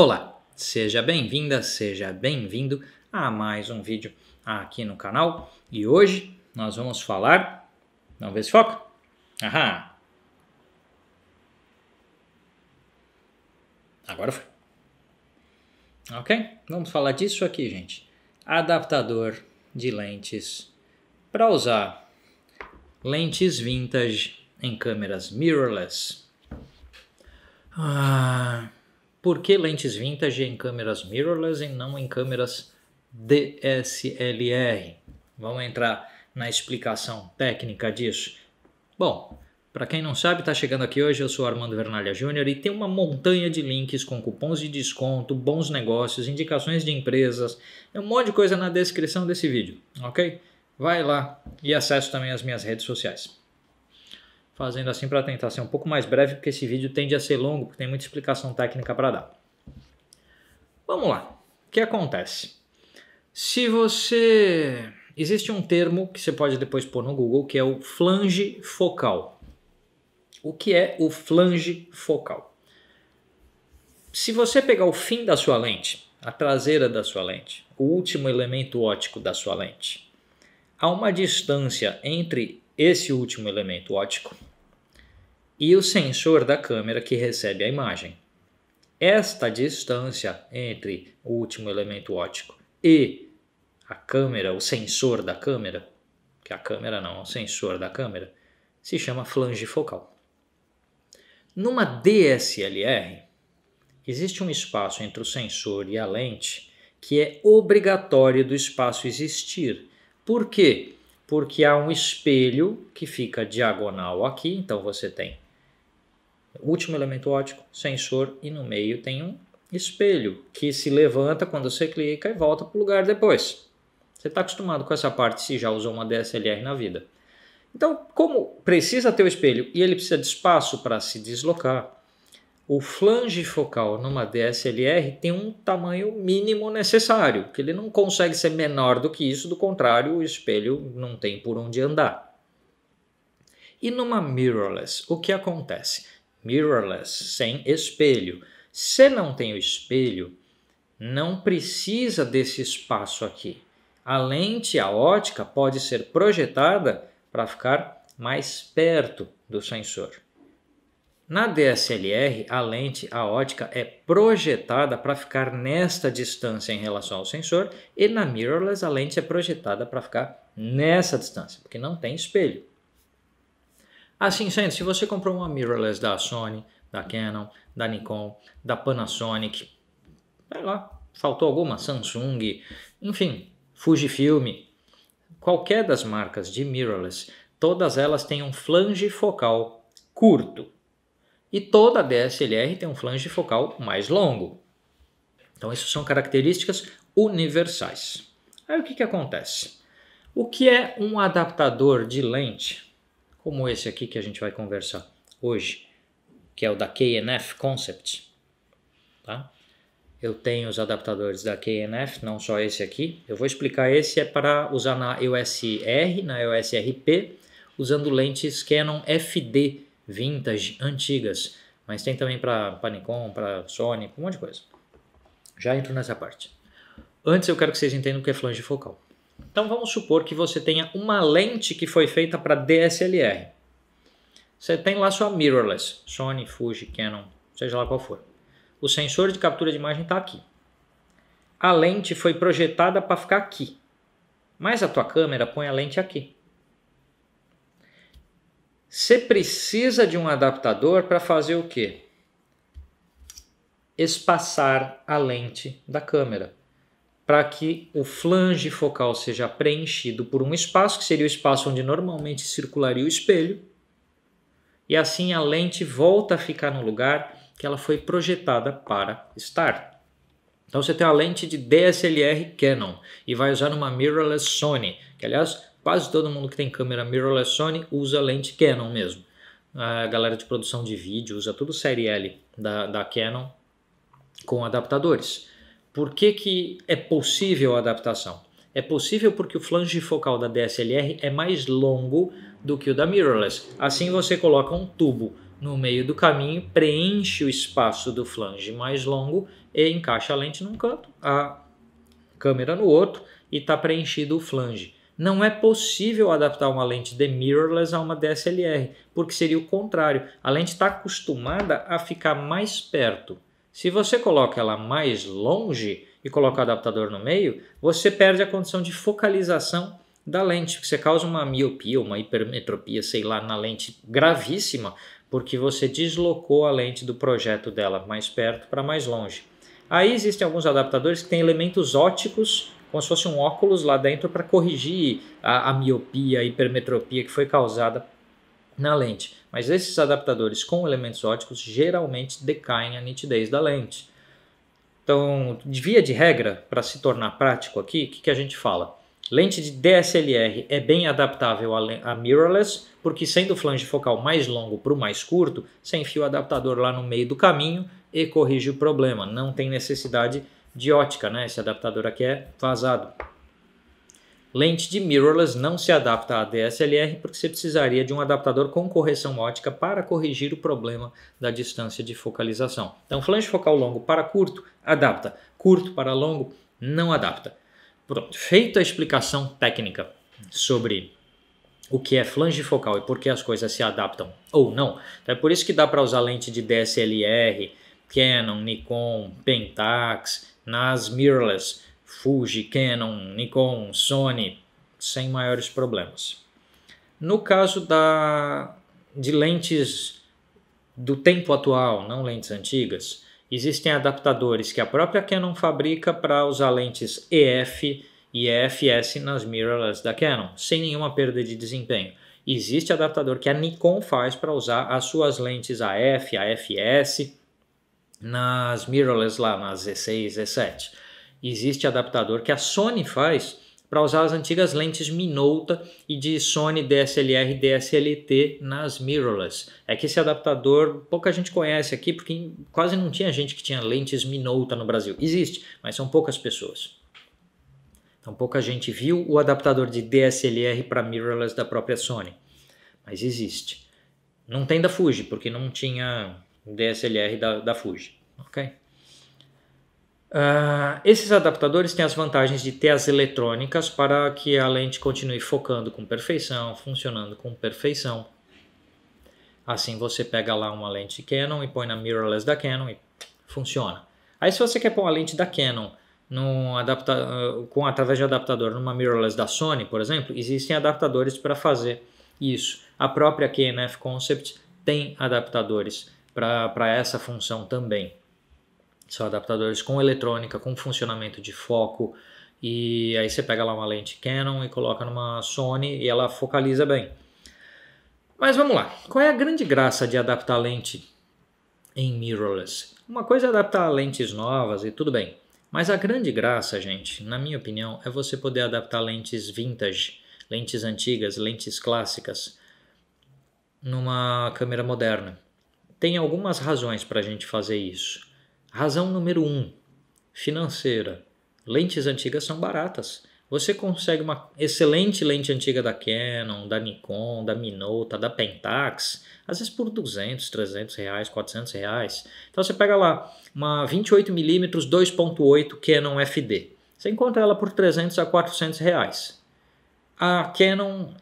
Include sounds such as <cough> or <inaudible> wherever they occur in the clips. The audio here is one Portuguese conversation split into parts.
Olá, seja bem-vinda, seja bem-vindo a mais um vídeo aqui no canal e hoje nós vamos falar. Vamos ver se foca? Aham! Agora foi. Ok? Vamos falar disso aqui, gente. Adaptador de lentes para usar lentes vintage em câmeras mirrorless. Ah. Por que lentes vintage em câmeras mirrorless e não em câmeras DSLR? Vamos entrar na explicação técnica disso. Bom, para quem não sabe, está chegando aqui hoje, eu sou Armando Vernalha Júnior e tem uma montanha de links com cupons de desconto, bons negócios, indicações de empresas, um monte de coisa na descrição desse vídeo, ok? Vai lá e acesse também as minhas redes sociais fazendo assim para tentar ser um pouco mais breve, porque esse vídeo tende a ser longo, porque tem muita explicação técnica para dar. Vamos lá. O que acontece? Se você. Existe um termo que você pode depois pôr no Google que é o flange focal. O que é o flange focal? Se você pegar o fim da sua lente, a traseira da sua lente, o último elemento óptico da sua lente, há uma distância entre esse último elemento óptico e o sensor da câmera que recebe a imagem. Esta distância entre o último elemento óptico e a câmera, o sensor da câmera, que a câmera não, é o sensor da câmera, se chama flange focal. Numa DSLR, existe um espaço entre o sensor e a lente que é obrigatório do espaço existir. Por quê? Porque há um espelho que fica diagonal aqui, então você tem último elemento óptico, sensor, e no meio tem um espelho que se levanta quando você clica e volta para o lugar depois. Você está acostumado com essa parte se já usou uma DSLR na vida. Então, como precisa ter o espelho e ele precisa de espaço para se deslocar, o flange focal numa DSLR tem um tamanho mínimo necessário, que ele não consegue ser menor do que isso, do contrário, o espelho não tem por onde andar. E numa mirrorless, o que acontece? mirrorless, sem espelho. Se não tem o espelho, não precisa desse espaço aqui. A lente, a ótica, pode ser projetada para ficar mais perto do sensor. Na DSLR, a lente, a ótica é projetada para ficar nesta distância em relação ao sensor e na mirrorless a lente é projetada para ficar nessa distância, porque não tem espelho. Assim ah, sendo, se você comprou uma mirrorless da Sony, da Canon, da Nikon, da Panasonic, sei lá, faltou alguma, Samsung, enfim, Fujifilm, qualquer das marcas de mirrorless, todas elas têm um flange focal curto. E toda DSLR tem um flange focal mais longo. Então, isso são características universais. Aí o que, que acontece? O que é um adaptador de lente como esse aqui que a gente vai conversar hoje, que é o da KNF Concept. Tá? Eu tenho os adaptadores da KNF, não só esse aqui. Eu vou explicar esse é para usar na USR, na USRP, usando lentes Canon FD vintage, antigas. Mas tem também para Panicom, para Sony, um monte de coisa. Já entro nessa parte. Antes eu quero que vocês entendam o que é flange focal. Então vamos supor que você tenha uma lente que foi feita para DSLR. Você tem lá sua mirrorless, Sony, Fuji, Canon, seja lá qual for. O sensor de captura de imagem está aqui. A lente foi projetada para ficar aqui. Mas a tua câmera põe a lente aqui. Você precisa de um adaptador para fazer o quê? Espaçar a lente da câmera para que o flange focal seja preenchido por um espaço, que seria o espaço onde normalmente circularia o espelho, e assim a lente volta a ficar no lugar que ela foi projetada para estar. Então você tem uma lente de DSLR Canon e vai usar uma mirrorless Sony, que aliás quase todo mundo que tem câmera mirrorless Sony usa lente Canon mesmo. A galera de produção de vídeo usa tudo série L da, da Canon com adaptadores. Por que, que é possível a adaptação? É possível porque o flange focal da DSLR é mais longo do que o da mirrorless. Assim você coloca um tubo no meio do caminho, preenche o espaço do flange mais longo e encaixa a lente num canto, a câmera no outro e está preenchido o flange. Não é possível adaptar uma lente de mirrorless a uma DSLR, porque seria o contrário. A lente está acostumada a ficar mais perto se você coloca ela mais longe e coloca o adaptador no meio, você perde a condição de focalização da lente, que você causa uma miopia, uma hipermetropia, sei lá, na lente gravíssima, porque você deslocou a lente do projeto dela mais perto para mais longe. Aí existem alguns adaptadores que têm elementos óticos, como se fosse um óculos lá dentro para corrigir a, a miopia, a hipermetropia que foi causada na lente, mas esses adaptadores com elementos óticos geralmente decaem a nitidez da lente. Então, de via de regra, para se tornar prático aqui, o que, que a gente fala? Lente de DSLR é bem adaptável a mirrorless, porque sendo o flange focal mais longo para o mais curto, você enfia o adaptador lá no meio do caminho e corrige o problema. Não tem necessidade de ótica, né? Esse adaptador aqui é vazado. Lente de mirrorless não se adapta à DSLR porque você precisaria de um adaptador com correção ótica para corrigir o problema da distância de focalização. Então, flange focal longo para curto, adapta. Curto para longo, não adapta. Pronto, feita a explicação técnica sobre o que é flange focal e por que as coisas se adaptam ou não. Então, é por isso que dá para usar lente de DSLR, Canon, Nikon, Pentax, nas mirrorless Fuji, Canon, Nikon, Sony, sem maiores problemas. No caso da, de lentes do tempo atual, não lentes antigas, existem adaptadores que a própria Canon fabrica para usar lentes EF e EFS nas mirrorless da Canon, sem nenhuma perda de desempenho. Existe adaptador que a Nikon faz para usar as suas lentes AF, AFS nas mirrorless lá, nas Z6, Z7 existe adaptador que a Sony faz para usar as antigas lentes Minolta e de Sony DSLR e DSLT nas mirrorless. É que esse adaptador pouca gente conhece aqui porque quase não tinha gente que tinha lentes Minolta no Brasil. Existe, mas são poucas pessoas. Então pouca gente viu o adaptador de DSLR para mirrorless da própria Sony, mas existe. Não tem da Fuji porque não tinha DSLR da, da Fuji, ok? Ah, esses adaptadores têm as vantagens de ter as eletrônicas para que a lente continue focando com perfeição, funcionando com perfeição. Assim você pega lá uma lente Canon e põe na mirrorless da Canon e funciona. Aí se você quer pôr uma lente da Canon num adapta com através de adaptador numa mirrorless da Sony, por exemplo, existem adaptadores para fazer isso. A própria KNF Concept tem adaptadores para essa função também. São adaptadores com eletrônica, com funcionamento de foco. E aí você pega lá uma lente Canon e coloca numa Sony e ela focaliza bem. Mas vamos lá. Qual é a grande graça de adaptar lente em mirrorless? Uma coisa é adaptar lentes novas e tudo bem. Mas a grande graça, gente, na minha opinião, é você poder adaptar lentes vintage, lentes antigas, lentes clássicas, numa câmera moderna. Tem algumas razões para a gente fazer isso. Razão número 1: um, financeira. Lentes antigas são baratas. Você consegue uma excelente lente antiga da Canon, da Nikon, da Minota, da Pentax, às vezes por 200, 300 reais, 400 reais. Então você pega lá uma 28mm 2.8 Canon FD. Você encontra ela por 300 a 400 reais. A Canon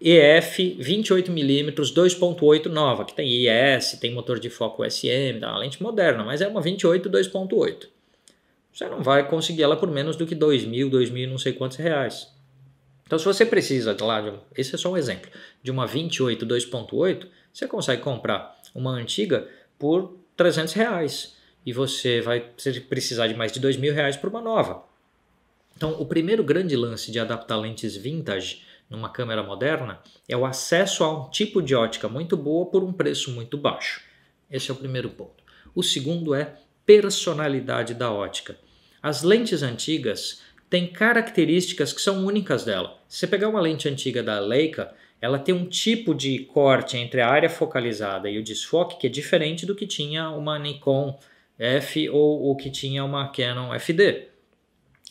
EF 28mm 2.8 nova, que tem IS, tem motor de foco SM, dá uma lente moderna, mas é uma 28 2.8. Você não vai conseguir ela por menos do que 2 mil, 2 mil não sei quantos reais. Então se você precisa, claro, esse é só um exemplo, de uma 28 2.8, você consegue comprar uma antiga por 300 reais e você vai precisar de mais de 2 mil reais por uma nova. Então o primeiro grande lance de adaptar lentes vintage numa câmera moderna é o acesso a um tipo de ótica muito boa por um preço muito baixo. Esse é o primeiro ponto. O segundo é personalidade da ótica. As lentes antigas têm características que são únicas dela. Se você pegar uma lente antiga da Leica, ela tem um tipo de corte entre a área focalizada e o desfoque que é diferente do que tinha uma Nikon F ou o que tinha uma Canon FD.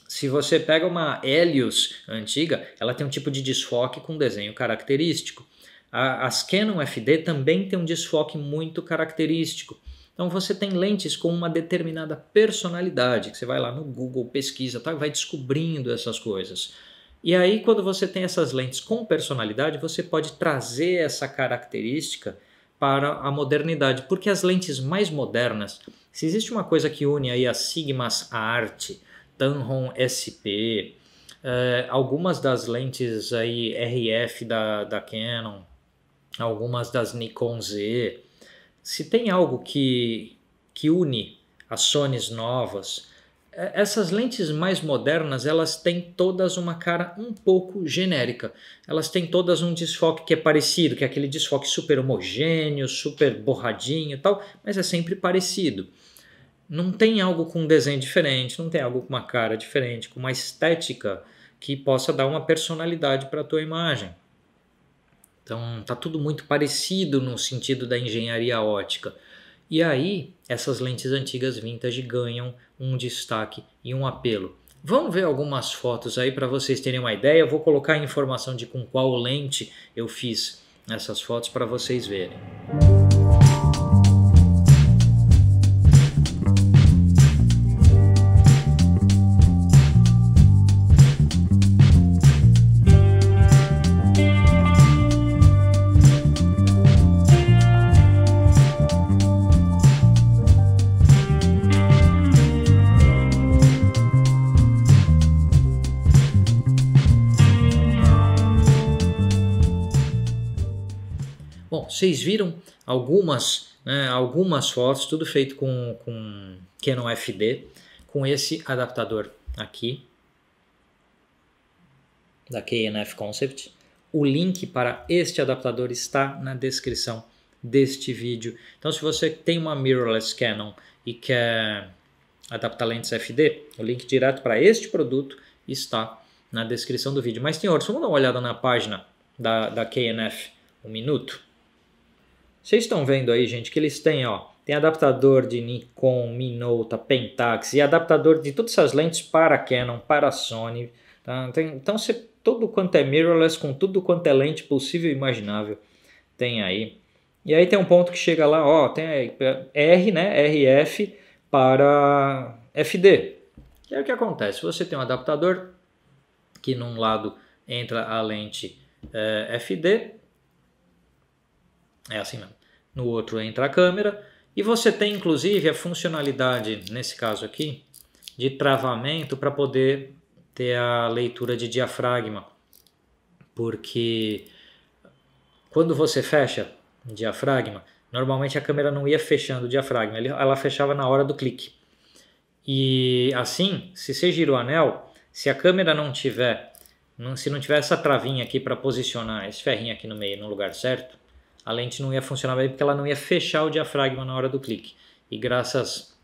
Se você pega uma Helios antiga, ela tem um tipo de desfoque com desenho característico. as Canon FD também tem um desfoque muito característico. Então você tem lentes com uma determinada personalidade, que você vai lá no Google, pesquisa, tá? vai descobrindo essas coisas. E aí, quando você tem essas lentes com personalidade, você pode trazer essa característica para a modernidade, porque as lentes mais modernas, se existe uma coisa que une aí as sigmas à arte, Tamron SP, é, eh, algumas das lentes aí RF da, da Canon, algumas das Nikon Z. Se tem algo que, que une as Sonys novas, eh, essas lentes mais modernas, elas têm todas uma cara um pouco genérica. Elas têm todas um desfoque que é parecido, que é aquele desfoque super homogêneo, super borradinho tal, mas é sempre parecido não tem algo com um desenho diferente, não tem algo com uma cara diferente, com uma estética que possa dar uma personalidade para a tua imagem. Então, tá tudo muito parecido no sentido da engenharia ótica. E aí, essas lentes antigas vintage ganham um destaque e um apelo. Vamos ver algumas fotos aí para vocês terem uma ideia. Eu vou colocar a informação de com qual lente eu fiz essas fotos para vocês verem. Vocês viram algumas, né, algumas fotos, tudo feito com, com Canon FD, com esse adaptador aqui, da KNF Concept. O link para este adaptador está na descrição deste vídeo. Então, se você tem uma mirrorless Canon e quer adaptar lentes FD, o link direto para este produto está na descrição do vídeo. Mas, senhores, vamos dar uma olhada na página da, da KNF, um minuto. Vocês estão vendo aí, gente, que eles têm, ó, tem adaptador de Nikon, Minolta, Pentax e adaptador de todas essas lentes para Canon, para Sony. Tá? Tem, então, você, tudo quanto é mirrorless, com tudo quanto é lente possível e imaginável, tem aí. E aí tem um ponto que chega lá, ó, tem é, R, né, RF para FD. Que é o que acontece, você tem um adaptador que num lado entra a lente é, FD, é assim mesmo no outro entra a câmera, e você tem inclusive a funcionalidade, nesse caso aqui, de travamento para poder ter a leitura de diafragma, porque quando você fecha o diafragma, normalmente a câmera não ia fechando o diafragma, ela fechava na hora do clique. E assim, se você gira o anel, se a câmera não tiver, se não tiver essa travinha aqui para posicionar esse ferrinho aqui no meio no lugar certo, a lente não ia funcionar bem porque ela não ia fechar o diafragma na hora do clique. E graças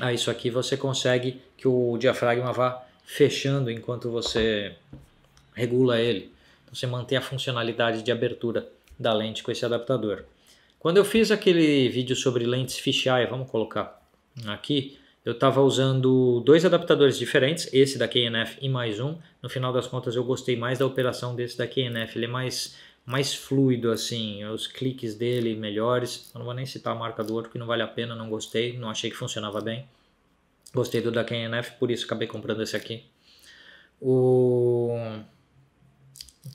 a isso aqui você consegue que o diafragma vá fechando enquanto você regula ele. Então você mantém a funcionalidade de abertura da lente com esse adaptador. Quando eu fiz aquele vídeo sobre lentes fisheye, vamos colocar aqui, eu estava usando dois adaptadores diferentes, esse da KNF e mais um. No final das contas eu gostei mais da operação desse da KNF, ele é mais mais fluido, assim, os cliques dele melhores. Eu não vou nem citar a marca do outro, que não vale a pena, não gostei, não achei que funcionava bem. Gostei do da KNF, por isso acabei comprando esse aqui. O...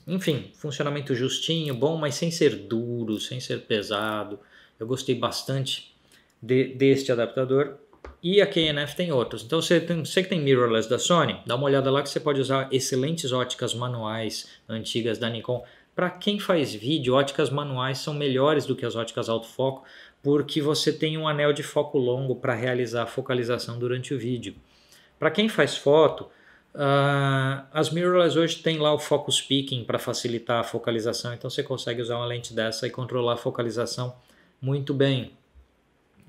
Enfim, funcionamento justinho, bom, mas sem ser duro, sem ser pesado. Eu gostei bastante de, deste adaptador. E a KNF tem outros. Então você, tem, você que tem mirrorless da Sony, dá uma olhada lá que você pode usar excelentes óticas manuais antigas da Nikon para quem faz vídeo, óticas manuais são melhores do que as óticas autofoco, porque você tem um anel de foco longo para realizar a focalização durante o vídeo. Para quem faz foto, uh, as mirrorless hoje tem lá o focus peaking para facilitar a focalização, então você consegue usar uma lente dessa e controlar a focalização muito bem.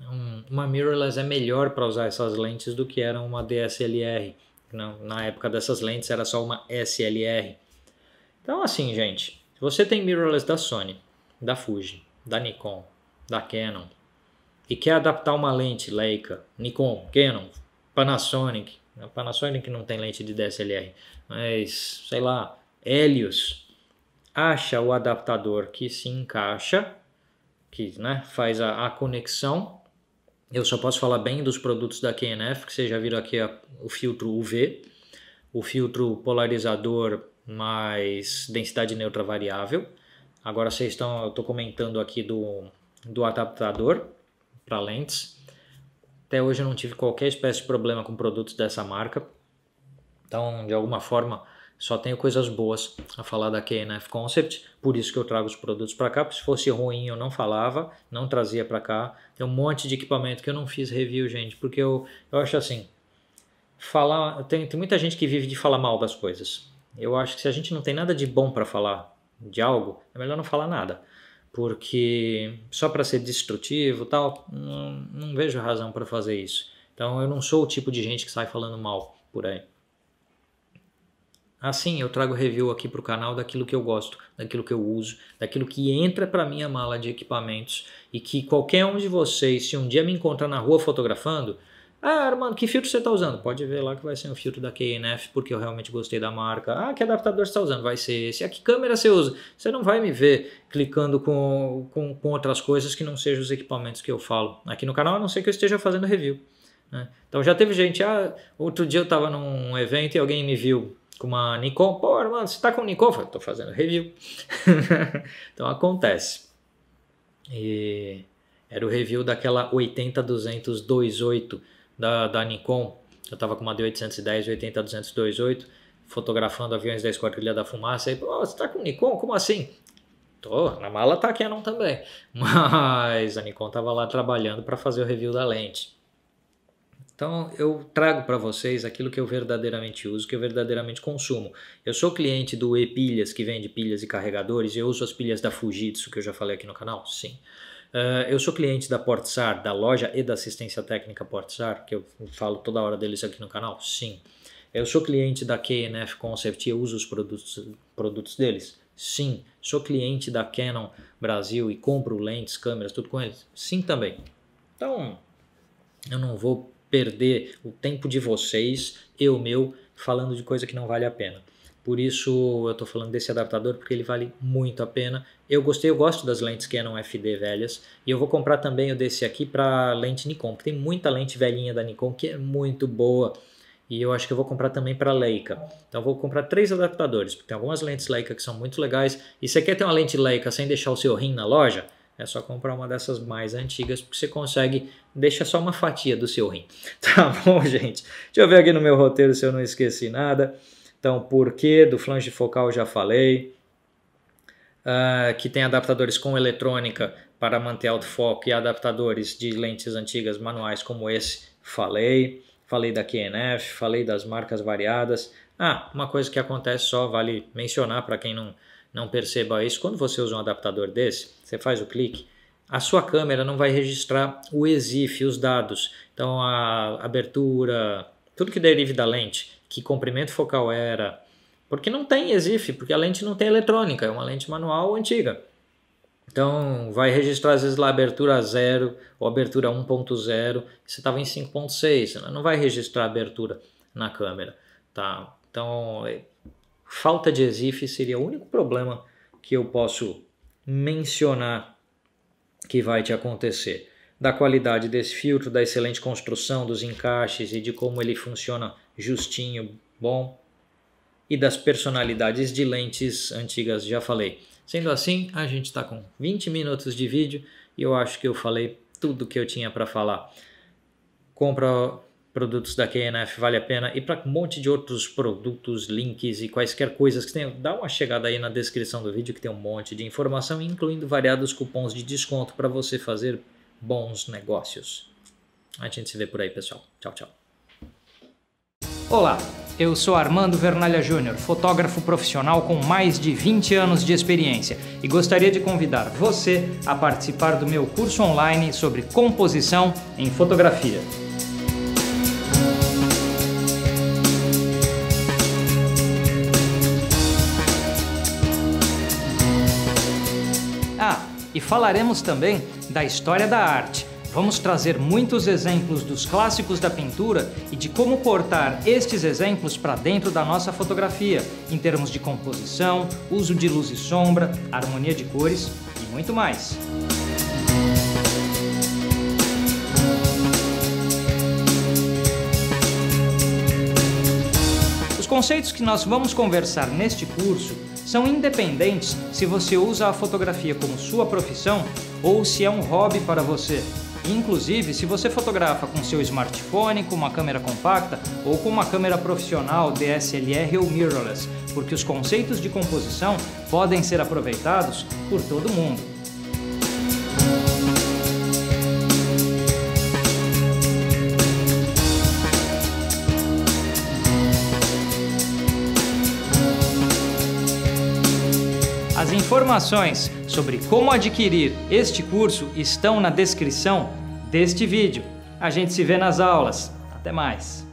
Um, uma mirrorless é melhor para usar essas lentes do que era uma DSLR. na época dessas lentes era só uma SLR. Então assim, gente, você tem mirrorless da Sony, da Fuji, da Nikon, da Canon e quer adaptar uma lente Leica, Nikon, Canon, Panasonic, a né? Panasonic não tem lente de DSLR, mas sei lá, Helios, acha o adaptador que se encaixa, que né, faz a, a conexão. Eu só posso falar bem dos produtos da KNF, que vocês já viram aqui a, o filtro UV, o filtro polarizador mas densidade neutra variável. Agora vocês estão, eu estou comentando aqui do, do adaptador para lentes. Até hoje eu não tive qualquer espécie de problema com produtos dessa marca. Então, de alguma forma, só tenho coisas boas a falar da KNF Concept, por isso que eu trago os produtos para cá. Se fosse ruim, eu não falava, não trazia para cá. Tem um monte de equipamento que eu não fiz review, gente, porque eu, eu acho assim: falar. Tem, tem muita gente que vive de falar mal das coisas eu acho que se a gente não tem nada de bom para falar de algo, é melhor não falar nada. Porque só para ser destrutivo tal, não, não vejo razão para fazer isso. Então eu não sou o tipo de gente que sai falando mal por aí. Assim, eu trago review aqui para o canal daquilo que eu gosto, daquilo que eu uso, daquilo que entra para minha mala de equipamentos e que qualquer um de vocês, se um dia me encontrar na rua fotografando, ah, Armando, que filtro você está usando? Pode ver lá que vai ser um filtro da KNF, porque eu realmente gostei da marca. Ah, que adaptador você está usando? Vai ser esse. Ah, que câmera você usa? Você não vai me ver clicando com, com, com outras coisas que não sejam os equipamentos que eu falo aqui no canal, a não ser que eu esteja fazendo review. Né? Então já teve gente, ah, outro dia eu estava num evento e alguém me viu com uma Nikon. Pô, Armando, você está com Nikon? Eu falei, estou fazendo review. <laughs> então acontece. E era o review daquela 80 200 28 da, da Nikon, eu estava com uma D810 80 228 fotografando aviões da Esquadrilha da Fumaça, e oh, você está com Nikon? Como assim? Tô, na mala tá a não também, <laughs> mas a Nikon estava lá trabalhando para fazer o review da lente. Então eu trago para vocês aquilo que eu verdadeiramente uso, que eu verdadeiramente consumo. Eu sou cliente do E-Pilhas, que vende pilhas e carregadores, e eu uso as pilhas da Fujitsu, que eu já falei aqui no canal? Sim. Uh, eu sou cliente da Portsar, da loja e da assistência técnica Portsar, que eu falo toda hora deles aqui no canal? Sim. Eu sou cliente da KNF Concept e uso os produtos, produtos deles? Sim. Sou cliente da Canon Brasil e compro lentes, câmeras, tudo com eles? Sim também. Então, eu não vou perder o tempo de vocês, eu meu, falando de coisa que não vale a pena. Por isso eu estou falando desse adaptador porque ele vale muito a pena. Eu gostei, eu gosto das lentes Canon FD velhas e eu vou comprar também o desse aqui para lente Nikon, porque tem muita lente velhinha da Nikon que é muito boa. E eu acho que eu vou comprar também para Leica. Então eu vou comprar três adaptadores, porque tem algumas lentes Leica que são muito legais. E você quer ter uma lente Leica sem deixar o seu rim na loja? É só comprar uma dessas mais antigas, porque você consegue, deixa só uma fatia do seu rim. <laughs> Tá bom, gente? Deixa eu ver aqui no meu roteiro se eu não esqueci nada. Então, porquê do flange focal já falei. Uh, que tem adaptadores com eletrônica para manter alto foco e adaptadores de lentes antigas manuais como esse, falei. Falei da QNF, falei das marcas variadas. Ah, uma coisa que acontece só, vale mencionar para quem não, não perceba isso, quando você usa um adaptador desse, você faz o clique, a sua câmera não vai registrar o EXIF, os dados. Então a abertura, tudo que derive da lente, que comprimento focal era, porque não tem ESIF, porque a lente não tem eletrônica, é uma lente manual antiga. Então, vai registrar às vezes lá abertura 0 ou abertura 1.0, você estava em 5.6, né? não vai registrar abertura na câmera, tá? Então, é, falta de ESIF seria o único problema que eu posso mencionar que vai te acontecer da qualidade desse filtro, da excelente construção, dos encaixes e de como ele funciona justinho, bom, e das personalidades de lentes antigas, já falei. Sendo assim, a gente está com 20 minutos de vídeo e eu acho que eu falei tudo que eu tinha para falar. Compra produtos da KNF, vale a pena. E para um monte de outros produtos, links e quaisquer coisas que tenham, dá uma chegada aí na descrição do vídeo que tem um monte de informação, incluindo variados cupons de desconto para você fazer bons negócios. A gente se vê por aí, pessoal. Tchau, tchau. Olá, eu sou Armando Vernalha Júnior, fotógrafo profissional com mais de 20 anos de experiência e gostaria de convidar você a participar do meu curso online sobre composição em fotografia. Ah, e falaremos também da história da arte. Vamos trazer muitos exemplos dos clássicos da pintura e de como cortar estes exemplos para dentro da nossa fotografia, em termos de composição, uso de luz e sombra, harmonia de cores e muito mais. Os conceitos que nós vamos conversar neste curso são independentes se você usa a fotografia como sua profissão ou se é um hobby para você. Inclusive, se você fotografa com seu smartphone, com uma câmera compacta ou com uma câmera profissional DSLR ou mirrorless, porque os conceitos de composição podem ser aproveitados por todo mundo. informações sobre como adquirir este curso estão na descrição deste vídeo. A gente se vê nas aulas. Até mais!